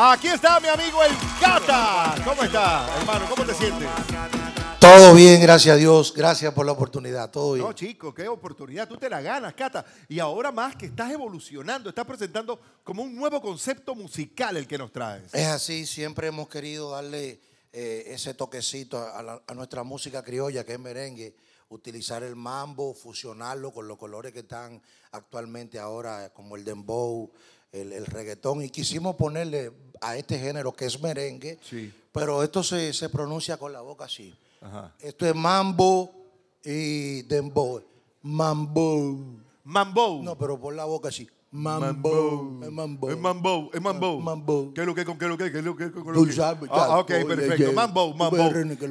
Aquí está mi amigo el Cata. ¿Cómo está, hermano? ¿Cómo te sientes? Todo bien, gracias a Dios. Gracias por la oportunidad. Todo bien. No, chico, qué oportunidad. Tú te la ganas, Cata. Y ahora más que estás evolucionando, estás presentando como un nuevo concepto musical el que nos traes. Es así, siempre hemos querido darle eh, ese toquecito a, nuestra música criolla, que es merengue. Utilizar el mambo, fusionarlo con los colores que están actualmente ahora, como el dembow, el reggaetón. Y quisimos ponerle a este género que es merengue, pero esto se, se, pronuncia con la boca así. Esto es mambo y dembow. Mambo. Mambo. No, pero por la boca así. Mambo. Es mambo. Es mambo. Es mambo. Ah, mambo. ¿Qué es lo que con qué es lo que? ¿Qué es lo que con lo que? Ah, perfecto. Mambo, mambo.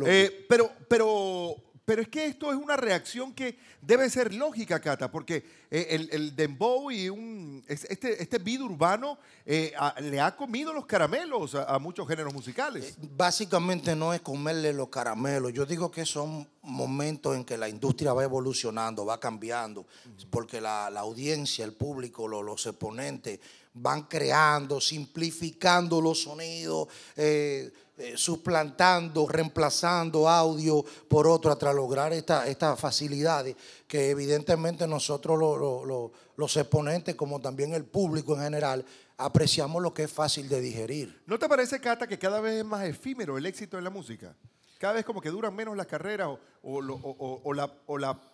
Eh, pero, pero pero es que esto es una reacción que debe ser lógica, Cata, porque eh, el, dembow y un, este, este urbano eh, le ha comido los caramelos a, muchos géneros musicales. Eh, básicamente no es comerle los caramelos. Yo digo que son momentos en que la industria va evolucionando, va cambiando, porque la, audiencia, el público, los, exponentes van creando, simplificando los sonidos. Eh, suplantando, reemplazando audio por otro tras lograr estas facilidades que evidentemente nosotros los exponentes, como también el público en general, apreciamos lo que es fácil de digerir. ¿No te parece, Cata, que cada vez es más efímero el éxito en la música? Cada vez como que duran menos las carreras o, la,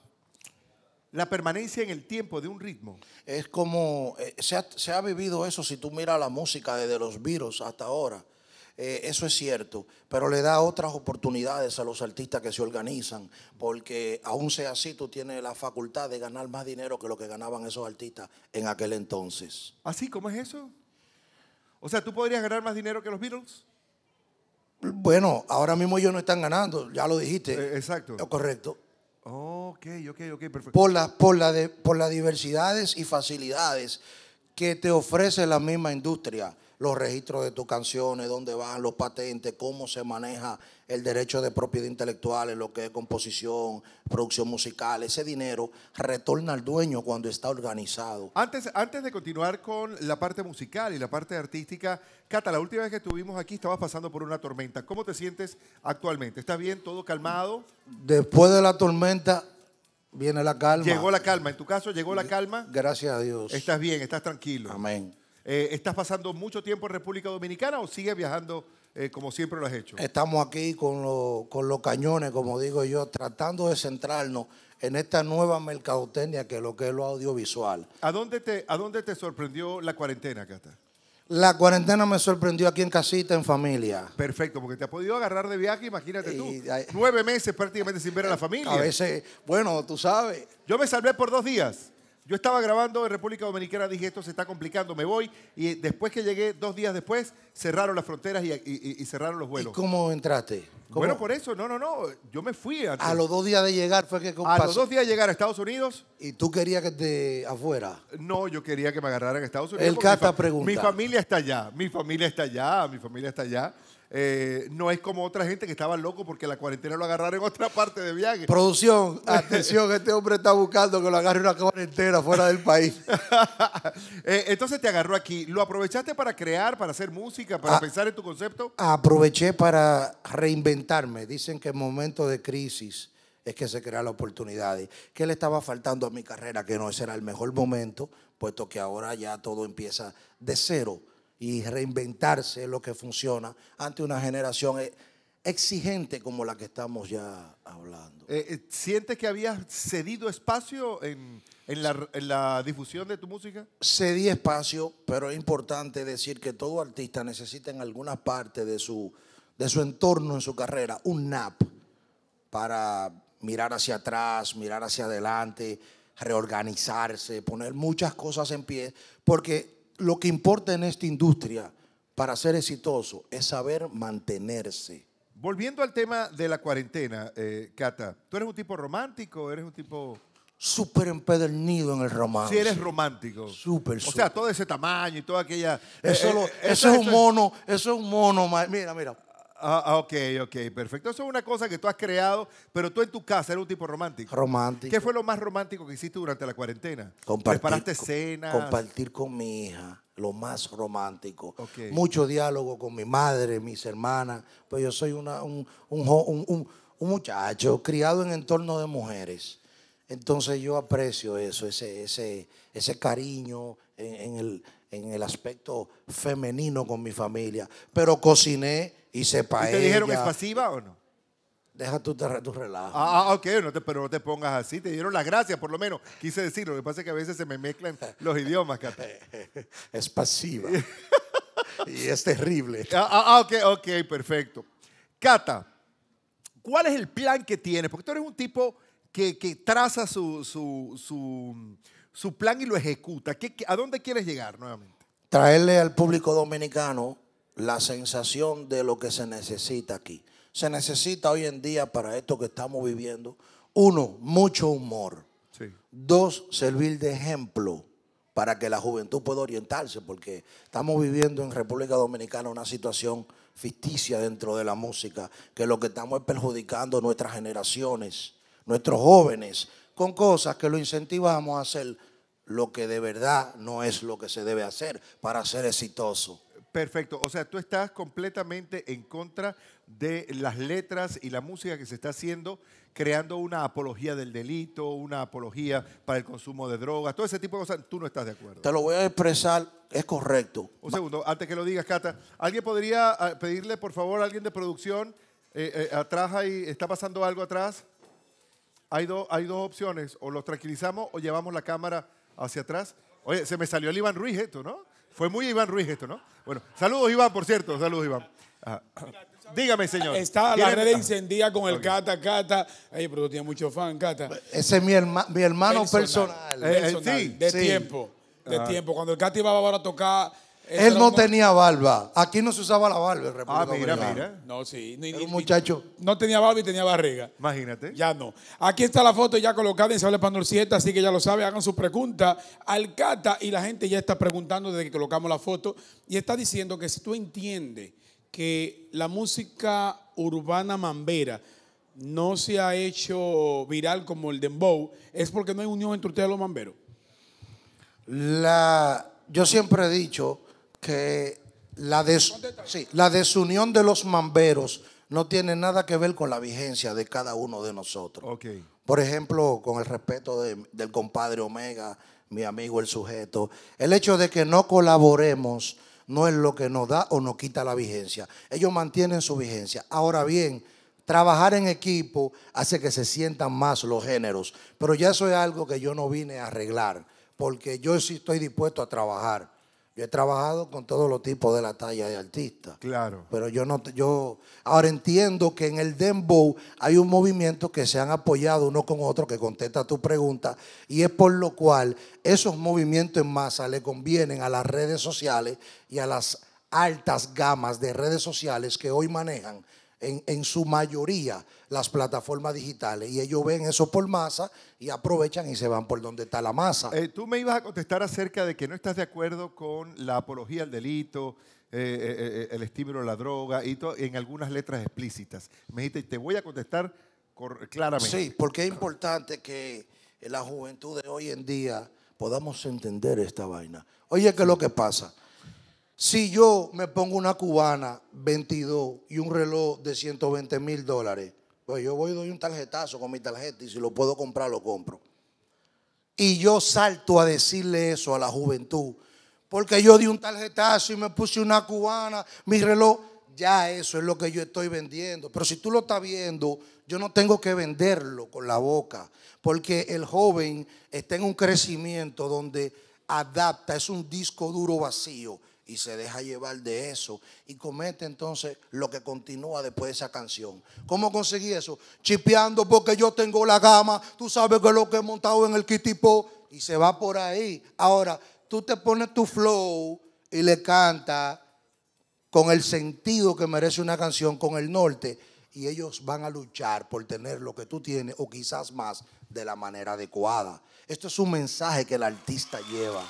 permanencia en el tiempo de un ritmo. Es como, eh, se, ha, se, ha, vivido eso si tú miras la música desde los virus hasta ahora. Eh, eso es cierto, pero le da otras oportunidades a los artistas que se organizan, porque aún sea así, tú tienes la facultad de ganar más dinero que lo que ganaban esos artistas en aquel entonces. ¿Así? ¿Cómo es eso? O sea, ¿tú podrías ganar más dinero que los Beatles? Bueno, ahora mismo ellos no están ganando, ya lo dijiste. Eh, exacto. Correcto. Ok, ok, ok, perfecto. Por, las por, por las diversidades y facilidades que te ofrece la misma industria los registros de tus canciones, dónde van los patentes, cómo se maneja el derecho de propiedad intelectual en lo que es composición, producción musical. Ese dinero retorna al dueño cuando está organizado. Antes, antes de continuar con la parte musical y la parte artística, Cata, la última vez que estuvimos aquí estabas pasando por una tormenta. ¿Cómo te sientes actualmente? ¿Estás bien? ¿Todo calmado? Después de la tormenta viene la calma. Llegó la calma. En tu caso, llegó la calma. Gracias a Dios. Estás bien, estás tranquilo. Amén. Eh, ¿Estás pasando mucho tiempo en República Dominicana o sigues viajando eh, como siempre lo has hecho? Estamos aquí con, con los cañones, como digo yo, tratando de centrarnos en esta nueva mercadotecnia que es lo que es lo audiovisual. ¿A dónde te, a dónde te sorprendió la cuarentena, Cata? La cuarentena me sorprendió aquí en casita, en familia. Perfecto, porque te ha podido agarrar de viaje, imagínate tú. Nueve meses prácticamente sin ver a la eh, familia. A veces, bueno, tú sabes. Yo me salvé por dos días. Yo estaba grabando en República Dominicana, dije, esto se está complicando, me voy. Y después que llegué, dos días después, cerraron las fronteras y, cerraron los vuelos. ¿Y cómo entraste? Bueno, por eso, no, no, no, yo me fui. A los dos días de llegar fue que... A los dos días de llegar a Estados Unidos. ¿Y tú querías que te afuera? No, yo quería que me agarraran a Estados Unidos. El Cata pregunta. Mi familia está allá, mi familia está allá, mi familia está allá. Eh, no es como otra gente que estaba loco porque la cuarentena lo agarraron en otra parte de viaje. Producción, atención, este hombre está buscando que lo agarre una cuarentena fuera del país. Eh, entonces te agarró aquí. ¿Lo aprovechaste para crear, para hacer música, para ah, pensar en tu concepto? Aproveché para reinventarme. Dicen que en momentos de crisis es que se crean la oportunidades. ¿Qué le estaba faltando a mi carrera? Que no, ese era el mejor momento, puesto que ahora ya todo empieza de cero y reinventarse lo que funciona ante una generación eh, exigente como la que estamos ya hablando. Eh, eh, ¿Sientes que habías cedido espacio en, en, la, en, la, difusión de tu música? Cedí espacio, pero es importante decir que todo artista necesita en alguna parte de su, de su entorno, en su carrera, un nap para mirar hacia atrás, mirar hacia adelante, reorganizarse, poner muchas cosas en pie, porque lo que importa en esta industria para ser exitoso es saber mantenerse. Volviendo al tema de la cuarentena, eh, Cata, ¿tú eres un tipo romántico? ¿Eres un tipo...? Súper empedernido en el romance. Sí, eres romántico. Súper, O sea, todo ese tamaño y toda aquella... eso eh, eh, es un mono, eso es un mono. Mira, mira. Ah, ah, ok, ok, perfecto. Eso es una cosa que tú has creado, pero tú en tu casa eres un tipo romántico. Romántico. ¿Qué fue lo más romántico que hiciste durante la cuarentena? Compartir, ¿Preparaste cenas? Compartir con mi hija, lo más romántico. Mucho diálogo con mi madre, mis hermanas, pues yo soy una, un, muchacho criado en entorno de mujeres. Entonces yo aprecio eso, ese, ese, ese cariño el, en el aspecto femenino con mi familia. Pero cociné Hice ¿Y te dijeron es pasiva o no? Deja tu, tu relajo. Ah, ah ok, pero no te pongas así. Te dieron las gracia, por lo menos. Quise decirlo, lo que pasa es que a veces se me mezclan los idiomas, Cata. Es pasiva. y es terrible. Ah, ah, ah, ok, ok, perfecto. Cata, ¿cuál es el plan que tienes? Porque tú eres un tipo que, traza su, plan y lo ejecuta. ¿A dónde quieres llegar nuevamente? Traerle al público dominicano la sensación de lo que se necesita aquí. Se necesita hoy en día para esto que estamos viviendo, uno, mucho humor. Dos, servir de ejemplo para que la juventud pueda orientarse, porque estamos viviendo en República Dominicana una situación ficticia dentro de la música, que lo que estamos es perjudicando nuestras generaciones, nuestros jóvenes, con cosas que lo incentivamos a hacer lo que de verdad no es lo que se debe hacer para ser exitoso. Perfecto, o sea, tú estás completamente en contra de las letras y la música que se está haciendo, creando una apología del delito, una apología para el consumo de drogas, todo ese tipo de cosas, tú no estás de acuerdo. Te lo voy a expresar, es correcto. Un segundo, antes que lo digas, Cata, ¿alguien podría ah, pedirle, por favor, a alguien de producción, eh, eh, atrás ahí, está pasando algo atrás? Hay, dos, hay dos opciones, o los tranquilizamos o llevamos la cámara hacia atrás. Oye, se me salió el Iván Ruiz ¿no? Fue muy Iván Ruiz esto, ¿no? Bueno, saludos Iván, por cierto, saludos Iván. Ah, dígame, señor. Está la red incendia ah, con el Cata, Cata. Ay, pero tienes mucho fan, Cata. Ese es mi, hermano personal. personal. Eh, eh, sí, de tiempo. De ah. tiempo. Cuando el Cata iba a tocar él no tenía barba. Aquí no se usaba la barba en Ah, mira, mira. No, sí. Ni- muchacho. No tenía barba y tenía barriga. Imagínate. Ya no. Aquí está la foto ya colocada en Sable Panor 7, así que ya lo sabe, hagan su pregunta al Cata y la gente ya está preguntando desde que colocamos la foto y está diciendo que si tú entiendes que la música urbana mambera no se ha hecho viral como el dembow, es porque no hay unión entre ustedes los mamberos. La, yo siempre he dicho que la, la desunión de los mamberos no tiene nada que ver con la vigencia de cada uno de nosotros. Por ejemplo, con el respeto del compadre Omega, mi amigo el sujeto, el hecho de que no colaboremos no es lo que nos da o nos quita la vigencia. Ellos mantienen su vigencia. Ahora bien, trabajar en equipo hace que se sientan más los géneros, pero ya eso es algo que yo no vine a arreglar, porque yo sí estoy dispuesto a trabajar yo he trabajado con todos los tipos de la talla de artistas. Claro. Pero yo no, yo ahora entiendo que en el dembow hay un movimiento que se han apoyado uno con otro que contesta tu pregunta y es por lo cual esos movimientos en masa le convienen a las redes sociales y a las altas gamas de redes sociales que hoy manejan en, su mayoría las plataformas digitales y ellos ven eso por masa y aprovechan y se van por donde está la masa. Eh, tú me ibas a contestar acerca de que no estás de acuerdo con la apología al delito, eh, eh, el estímulo a la droga y todo en algunas letras explícitas. Me dijiste, te voy a contestar claramente. Sí, porque es importante que la juventud de hoy en día podamos entender esta vaina. Oye, ¿qué es lo que pasa? Si yo me pongo una cubana 22 y un reloj de 120 mil dólares, pues yo voy y doy un tarjetazo con mi tarjeta y si lo puedo comprar, lo compro. Y yo salto a decirle eso a la juventud, porque yo di un tarjetazo y me puse una cubana, mi reloj, ya eso es lo que yo estoy vendiendo. Pero si tú lo estás viendo, yo no tengo que venderlo con la boca, porque el joven está en un crecimiento donde adapta, es un disco duro vacío y se deja llevar de eso y comete entonces lo que continúa después de esa canción. ¿Cómo conseguí eso? Chipeando porque yo tengo la gama, tú sabes que es lo que he montado en el kitipo y se va por ahí. Ahora, tú te pones tu flow y le canta con el sentido que merece una canción, con el norte, y ellos van a luchar por tener lo que tú tienes o quizás más de la manera adecuada. Esto es un mensaje que el artista lleva.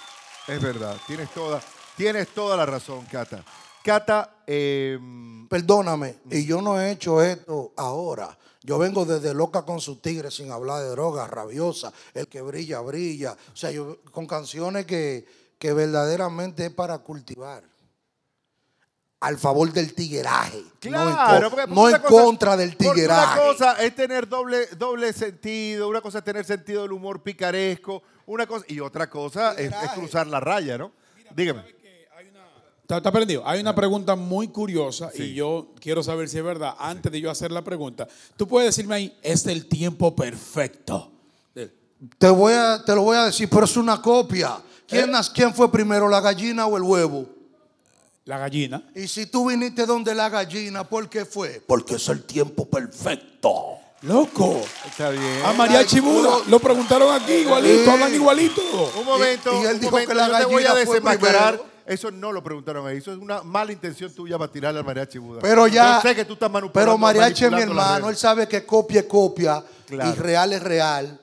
Es verdad, tienes toda Tienes toda la razón, Cata. Cata, em, perdóname, y yo no he hecho esto ahora. Yo vengo desde loca con su tigre, sin hablar de drogas, rabiosa, el que brilla, brilla. O sea, yo con canciones que, que verdaderamente es para cultivar al favor del tigueraje. Claro, no en, contra del tigueraje. Una cosa es tener doble, doble sentido, una cosa es tener sentido del humor picaresco, una cosa, y otra cosa es, cruzar la raya, ¿no? Dígame. Está, prendido. Hay una ah. pregunta muy curiosa y yo quiero saber si es verdad. Antes de yo hacer la pregunta, tú puedes decirme ahí, es el tiempo perfecto. Te, voy a, te lo voy a decir, pero es una copia. ¿Quién, eh. ¿Quién fue primero, la gallina o el huevo? La gallina. Y si tú viniste donde la gallina, ¿por qué fue? Porque es el tiempo perfecto. Loco. Está bien. A María Chibudo lo preguntaron aquí igualito, hablan igualito. Un momento. Y, él dijo que la gallina yo voy a eso no lo preguntaron ahí. Eso es una mala intención tuya para tirarle al mariachi Buda. Pero ya. Yo sé que tú estás manipulando. Pero mariachi es mi hermano. Él sabe que copia es copia y real es real.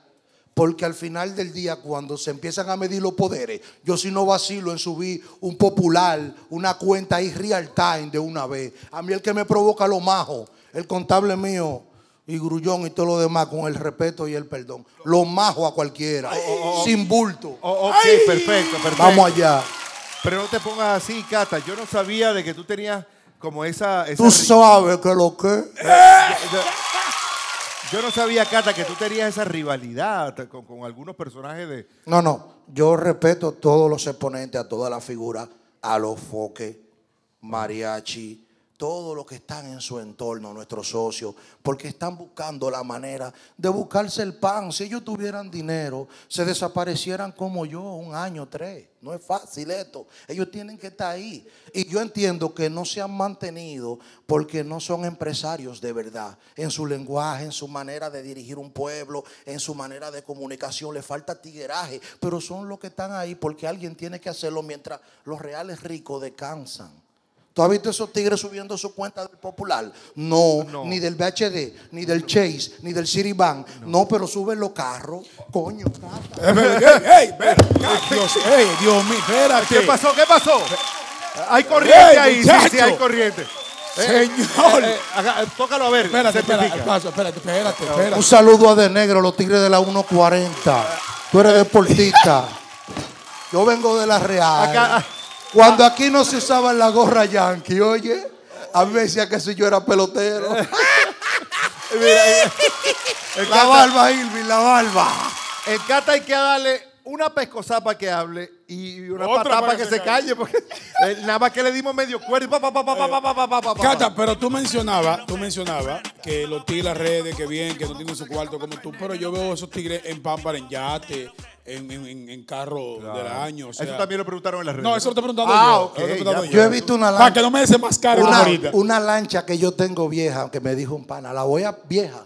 Porque al final del día, cuando se empiezan a medir los poderes, yo si no vacilo en subir un popular, una cuenta ahí real time de una vez. A mí el que me provoca lo majo, el contable mío, y grullón y todo lo demás con el respeto y el perdón. Lo majo a cualquiera, oh, oh, oh, sin bulto. ok, perfecto, perfecto. Vamos allá. Pero no te pongas así, Cata. Yo no sabía de que tú tenías como esa. esa tú sabes que lo que. Eh, yo no sabía, Cata, que tú tenías esa rivalidad con, con, algunos personajes de. No, no. Yo respeto a todos los exponentes, a todas las figuras, a los foques, mariachi, todos los que están en su entorno, nuestros socios, porque están buscando la manera de buscarse el pan. Si ellos tuvieran dinero, se desaparecieran como yo un año, tres. No es fácil esto. Ellos tienen que estar ahí. Y yo entiendo que no se han mantenido porque no son empresarios de verdad. En su lenguaje, en su manera de dirigir un pueblo, en su manera de comunicación, le falta tigueraje. Pero son los que están ahí porque alguien tiene que hacerlo mientras los reales ricos descansan. ¿Tú has visto esos tigres subiendo su cuenta del Popular? No, ni del BHD, ni del Chase, ni del Citibank. No. pero suben los carros. Coño, eh, ¡Ey, Dios, ey, Dios mío, espérate. ¿Qué pasó? ¿Qué pasó? Hay corriente ahí, sí, sí, hay corriente. Eh, Señor, eh, tócalo a ver. Espérate, espérate, espérate, espérate. Un saludo a De Negro, los tigres de la 140. Tú eres deportista. Yo vengo de la Real. Cuando aquí no se usaba la gorra yankee, oye, a mí me que si yo era pelotero. la barba, Irving, la barba. El cata hay que darle una pescozapa que hable y una patapa que, se, calle. porque nada más que le dimos medio cuerpo. Pa, pa, pa, Cata, pero tú mencionabas, tú mencionabas que los tigres las redes, que bien, que no tienen su cuarto como tú, pero yo veo esos tigres en pámpara, en yate, en, en, en carro claro. del año. O sea, eso también lo preguntaron en las redes. No, eso lo te preguntaron. yo, yo. he visto una lancha. Para que no me desenmascaren una, ahorita. Una lancha que yo tengo vieja, que me dijo un pana, la voy a vieja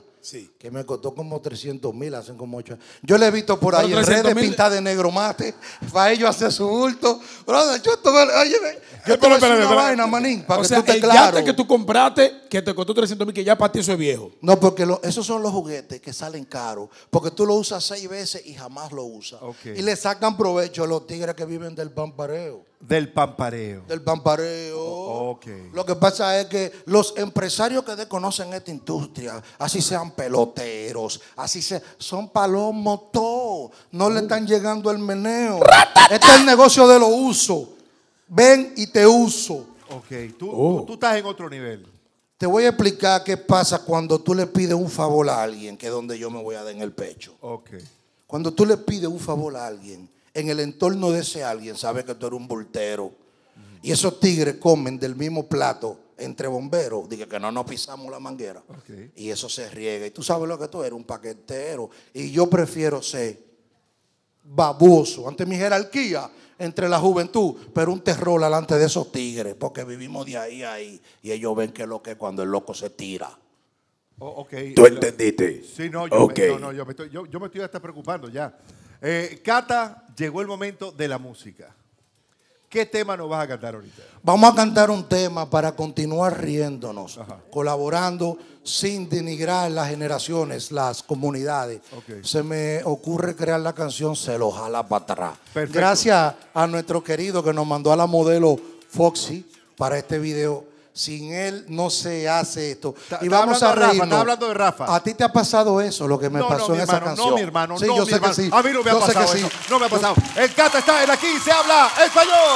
que me costó como 300 mil, hacen como 8 Yo le he visto por ahí en redes pintadas de negro mate, para ellos hacer su bulto, Brother, yo oye, yo te vaina, manín, para que tú te que tú compraste, que te costó 300 mil, que ya para ti eso es viejo. No, porque esos son los juguetes que salen caros, porque tú lo usas seis veces y jamás lo usas. Y le sacan provecho a los tigres que viven del pampareo. Del pampareo. Del pampareo. Oh, okay. Lo que pasa es que los empresarios que desconocen esta industria, así sean peloteros, así se son palomotó, No le uh. están llegando el meneo. Este es el negocio de lo uso. Ven y te uso. Ok, tú, oh. tú, estás en otro nivel. Te voy a explicar qué pasa cuando tú le pides un favor a alguien, que es donde yo me voy a dar en el pecho. Ok. Cuando tú le pides un favor a alguien, en el entorno de ese alguien sabe que tú eres un voltero. Y esos tigres comen del mismo plato entre bomberos, dije que no nos pisamos la manguera. Y eso se riega. Y tú sabes lo que tú eres, un paquetero. Y yo prefiero ser baboso ante mi jerarquía, entre la juventud, pero un terror delante de esos tigres, porque vivimos de ahí a ahí. Y ellos ven que lo que es cuando el loco se tira. Oh, ¿Tú entendiste? Sí, no, yo, no, yo, me, estoy, yo, yo me estoy hasta preocupando ya. Eh, Cata, llegó el momento de la música. ¿Qué tema nos vas a cantar ahorita? Vamos a cantar un tema para continuar riéndonos, colaborando sin denigrar las generaciones, las comunidades. Se me ocurre crear la canción Se lo jala para atrás. Gracias a nuestro querido que nos mandó a la modelo Foxy para este video sin él no se hace esto. y vamos a reírnos. Rafa, está hablando de Rafa. A ti te ha pasado eso, lo que me pasó en esa canción. No, mi hermano, sí, no, yo mi sé hermano. Que sí. A mí no me ha pasado eso. No me ha pasado. El Cata está en aquí, se habla español.